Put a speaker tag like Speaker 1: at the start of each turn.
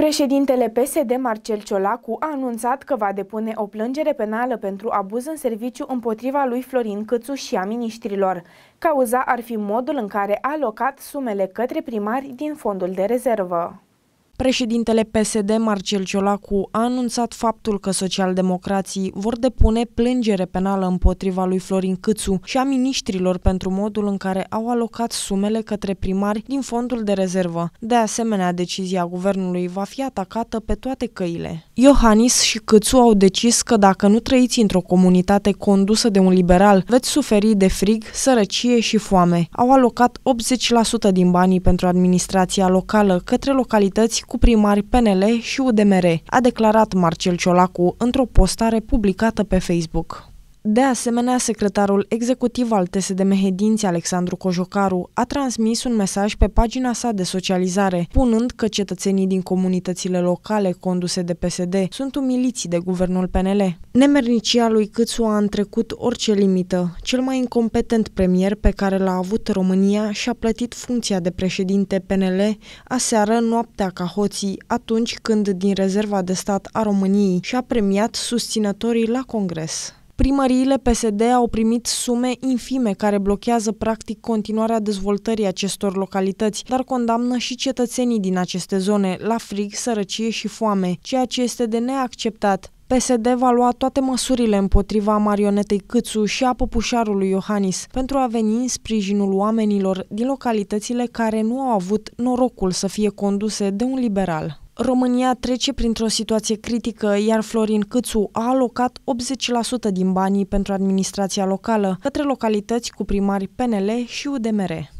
Speaker 1: Președintele PSD Marcel Ciolacu a anunțat că va depune o plângere penală pentru abuz în serviciu împotriva lui Florin Câțu și a miniștrilor. Cauza ar fi modul în care a alocat sumele către primari din fondul de rezervă.
Speaker 2: Președintele PSD Marcel Ciolacu a anunțat faptul că socialdemocrații vor depune plângere penală împotriva lui Florin Câțu și a miniștrilor pentru modul în care au alocat sumele către primari din fondul de rezervă. De asemenea, decizia guvernului va fi atacată pe toate căile. Iohannis și Câțu au decis că dacă nu trăiți într-o comunitate condusă de un liberal, veți suferi de frig, sărăcie și foame. Au alocat 80% din banii pentru administrația locală către localități cu primari PNL și UDMR, a declarat Marcel Ciolacu într-o postare publicată pe Facebook. De asemenea, secretarul executiv al TSD Mehedinți, Alexandru Cojocaru, a transmis un mesaj pe pagina sa de socializare, punând că cetățenii din comunitățile locale conduse de PSD sunt umiliți de guvernul PNL. Nemernicia lui Câțu a întrecut orice limită. Cel mai incompetent premier pe care l-a avut România și-a plătit funcția de președinte PNL aseară noaptea ca hoții, atunci când din rezerva de stat a României și-a premiat susținătorii la congres. Primăriile PSD au primit sume infime care blochează practic continuarea dezvoltării acestor localități, dar condamnă și cetățenii din aceste zone la frig, sărăcie și foame, ceea ce este de neacceptat. PSD va lua toate măsurile împotriva marionetei Câțu și a popușarului Iohannis pentru a veni în sprijinul oamenilor din localitățile care nu au avut norocul să fie conduse de un liberal. România trece printr-o situație critică, iar Florin Câțu a alocat 80% din banii pentru administrația locală către localități cu primari PNL și UDMR.